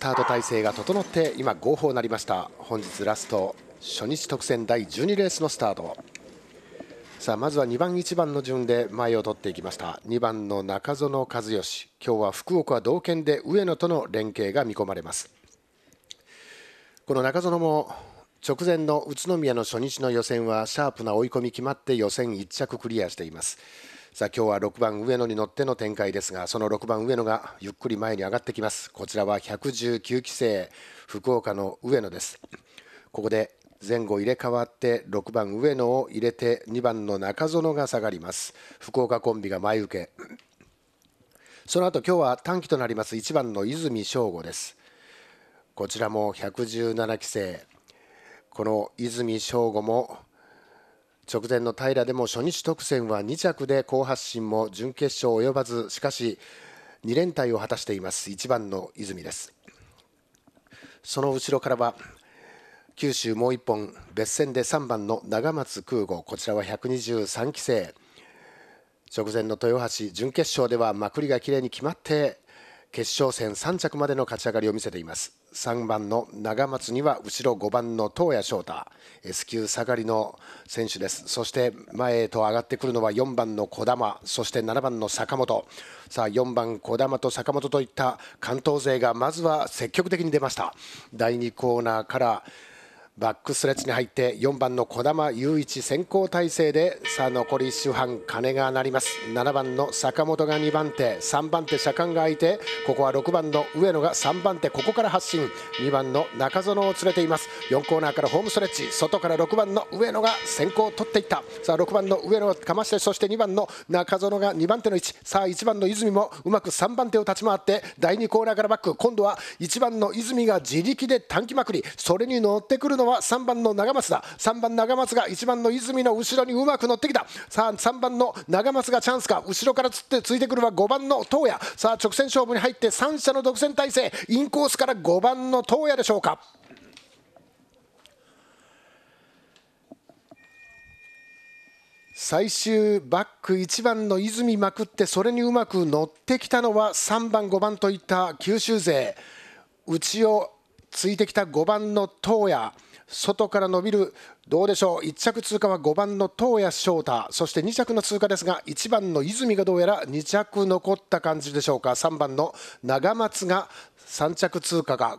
スタート体制が整って今号砲になりました本日ラスト初日特選第12レースのスタートさあまずは2番1番の順で前を取っていきました2番の中園和義今日は福岡同県で上野との連携が見込まれますこの中園も直前の宇都宮の初日の予選はシャープな追い込み決まって予選1着クリアしていますさあ今日は6番上野に乗っての展開ですがその6番上野がゆっくり前に上がってきますこちらは119期生福岡の上野ですここで前後入れ替わって6番上野を入れて2番の中園が下がります福岡コンビが前受けその後今日は短期となります1番の泉翔吾ですこちらも117期生この泉翔吾も直前の平でも初日特選は2着で好発進も準決勝及ばずしかし2連帯を果たしています1番の泉ですその後ろからは九州もう1本別戦で3番の長松空吾こちらは123期生直前の豊橋準決勝ではまくりがきれいに決まって決勝戦3着までの勝ち上がりを見せています3番の長松には後ろ5番の東谷翔太 S 級下がりの選手ですそして前へと上がってくるのは4番の児玉そして7番の坂本さあ4番児玉と坂本といった関東勢がまずは積極的に出ました第2コーナーからバックスレッチに入って4番の児玉雄一先行体制でさあ残り1周半鐘が鳴ります7番の坂本が2番手3番手車間が空いてここは6番の上野が3番手ここから発進2番の中園を連れています4コーナーからホームストレッチ外から6番の上野が先行を取っていったさあ6番の上野がかましてそして2番の中園が2番手の位置さあ1番の泉もうまく3番手を立ち回って第2コーナーからバック今度は1番の泉が自力で短期まくりそれに乗ってくるのはは3番の長松だ3番長松が1番の泉の後ろにうまく乗ってきたさあ3番の長松がチャンスか後ろからつってついてくるは5番の東野さあ直線勝負に入って3者の独占体制インコースから5番の東野でしょうか最終バック1番の泉まくってそれにうまく乗ってきたのは3番5番といった九州勢内をついてきた5番の東野外から伸びるどうでしょう1着通過は5番の東谷翔太そして2着の通過ですが1番の泉がどうやら2着残った感じでしょうか3番の長松が3着通過が